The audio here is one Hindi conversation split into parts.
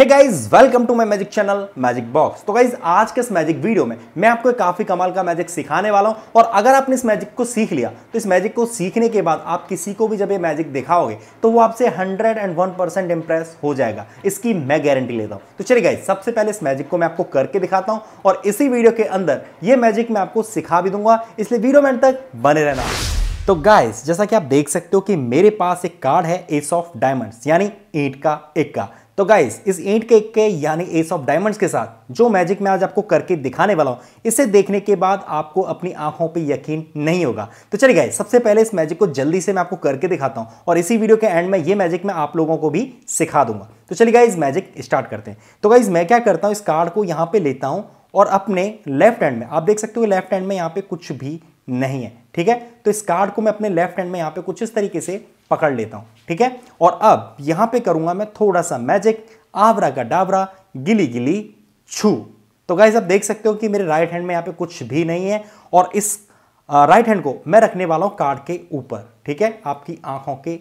hey guys welcome to my magic channel magic box तो गाइज आज के इस मैजिक वीडियो में मैं आपको काफ़ी कमाल का मैजिक सिखाने वाला हूं और अगर आपने इस मैजिक को सीख लिया तो इस मैजिक को सीखने के बाद आप किसी को भी जब ये मैजिक दिखाओगे तो वो आपसे 101 परसेंट इंप्रेस हो जाएगा इसकी मैं गारंटी लेता हूँ तो चलिए गाइज सबसे पहले इस मैजिक को मैं आपको करके दिखाता हूँ और इसी वीडियो के अंदर ये मैजिक मैं आपको सिखा भी दूंगा इसलिए वीडियो में तक बने रहना तो गाइज जैसा कि आप देख सकते हो कि मेरे पास एक कार्ड है एस ऑफ डायमंड्स यानी ईट का इक्का तो गाइस इस ईंट के के यानी एस ऑफ डायमंड्स के साथ जो मैजिक मैं आज आपको करके दिखाने वाला हूं इसे देखने के बाद आपको अपनी आंखों पे यकीन नहीं होगा तो चलिए गाइस सबसे पहले इस मैजिक को जल्दी से मैं आपको करके दिखाता हूं और इसी वीडियो के एंड में ये मैजिक मैं आप लोगों को भी सिखा दूंगा तो चलिए गाइज मैजिक स्टार्ट करते हैं तो गाइज मैं क्या करता हूँ इस कार्ड को यहाँ पे लेता हूँ और अपने लेफ्ट हैंड में आप देख सकते हो लेफ्ट हैंड में यहाँ पे कुछ भी नहीं है ठीक है तो इस कार्ड को मैं अपने लेफ्ट हैंड में यहां पे कुछ इस तरीके से पकड़ लेता हूं ठीक है और अब यहां पे करूंगा मैं थोड़ा सा मैजिक आवरा का डाबरा गिली गिली छू तो गाइज आप देख सकते हो कि मेरे राइट हैंड में यहां पे कुछ भी नहीं है और इस राइट हैंड को मैं रखने वाला हूं कार्ड के ऊपर ठीक है आपकी आंखों के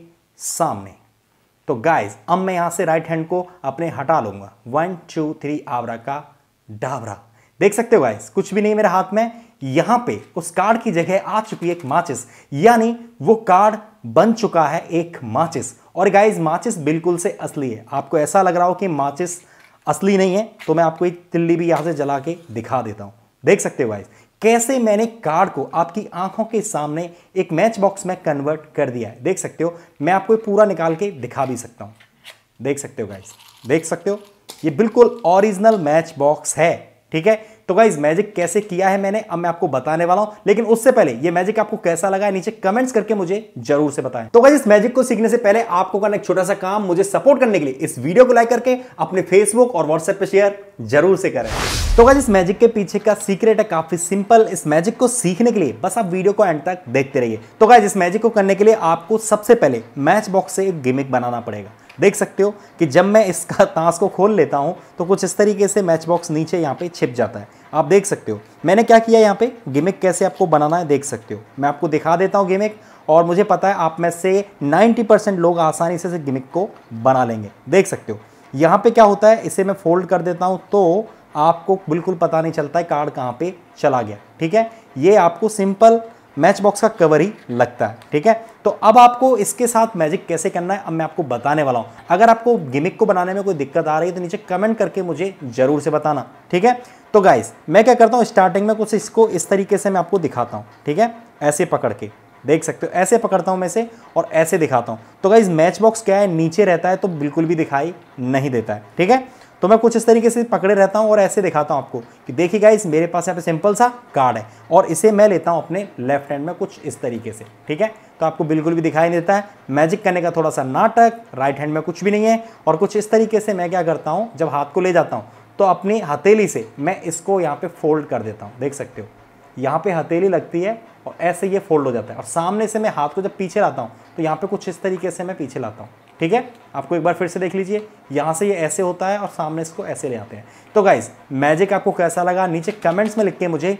सामने तो गाइज अब मैं यहां से राइट हैंड को अपने हटा लूंगा वन टू थ्री आवरा का डाबरा देख सकते हो गाइज कुछ भी नहीं मेरे हाथ में यहां पे उस कार्ड की जगह आ चुकी है एक माचिस यानी वो कार्ड बन चुका है एक माचिस और गाइज माचिस बिल्कुल से असली है आपको ऐसा लग रहा हो कि माचिस असली नहीं है तो मैं आपको एक तिल्ली भी यहां से जला के दिखा देता हूं देख सकते हो गाइज कैसे मैंने कार्ड को आपकी आंखों के सामने एक मैच बॉक्स में कन्वर्ट कर दिया है देख सकते हो मैं आपको पूरा निकाल के दिखा भी सकता हूं देख सकते हो गाइज देख सकते हो ये बिल्कुल ओरिजिनल मैच बॉक्स है ठीक है तो गाइज मैजिक कैसे किया है मैंने अब मैं आपको बताने वाला हूं लेकिन उससे पहले ये मैजिक आपको कैसा लगा है नीचे कमेंट्स करके मुझे जरूर से बताएं तो गाइज इस मैजिक को सीखने से पहले आपको करना एक छोटा सा काम मुझे सपोर्ट करने के लिए इस वीडियो को लाइक करके अपने फेसबुक और व्हाट्सएप पर शेयर जरूर से करें तो गाइज इस मैजिक के पीछे का सीक्रेट है काफी सिंपल इस मैजिक को सीखने के लिए बस आप वीडियो को एंड तक देखते रहिए तो गाइज इस मैजिक को करने के लिए आपको सबसे पहले मैच बॉक्स से एक गिमिक बनाना पड़ेगा देख सकते हो कि जब मैं इसका ताश को खोल लेता हूँ तो कुछ इस तरीके से मैच बॉक्स नीचे यहाँ पे छिप जाता है आप देख सकते हो मैंने क्या किया यहाँ पे गिमिक कैसे आपको बनाना है देख सकते हो मैं आपको दिखा देता हूँ गिमिक और मुझे पता है आप में से 90 परसेंट लोग आसानी से गिमिक को बना लेंगे देख सकते हो यहाँ पे क्या होता है इसे मैं फोल्ड कर देता हूँ तो आपको बिल्कुल पता नहीं चलता है कार्ड कहाँ पे चला गया ठीक है ये आपको सिंपल मैच बॉक्स का कवर ही लगता है ठीक है तो अब आपको इसके साथ मैजिक कैसे करना है अब मैं आपको बताने वाला हूँ अगर आपको गिमिक को बनाने में कोई दिक्कत आ रही है तो नीचे कमेंट करके मुझे ज़रूर से बताना ठीक है तो गाइस मैं क्या करता हूँ स्टार्टिंग में कुछ इसको इस तरीके से मैं आपको दिखाता हूँ ठीक है ऐसे पकड़ के देख सकते हो ऐसे पकड़ता हूँ मैं से और ऐसे दिखाता हूँ तो गाइज मैच बॉक्स क्या है नीचे रहता है तो बिल्कुल भी दिखाई नहीं देता है ठीक है तो मैं कुछ इस तरीके से पकड़े रहता हूँ और ऐसे दिखाता हूँ आपको कि देखिए गाइस मेरे पास यहाँ पे सिंपल सा कार्ड है और इसे मैं लेता हूँ अपने लेफ्ट हैंड में कुछ इस तरीके से ठीक है तो आपको बिल्कुल भी दिखाई नहीं देता है मैजिक करने का थोड़ा सा नाटक राइट हैंड में कुछ भी नहीं है और कुछ इस तरीके से मैं क्या करता हूँ जब हाथ को ले जाता हूँ तो अपनी हथेली से मैं इसको यहाँ पर फोल्ड कर देता हूँ देख सकते हो यहाँ पर हथेली लगती है और ऐसे ये फोल्ड हो जाता है और सामने से मैं हाथ को जब पीछे लाता हूँ तो यहाँ पर कुछ इस तरीके से मैं पीछे लाता हूँ ठीक है आपको एक बार फिर से देख लीजिए यहाँ से ये ऐसे होता है और सामने इसको ऐसे ले आते हैं तो गाइज मैजिक आपको कैसा लगा नीचे कमेंट्स में लिख के मुझे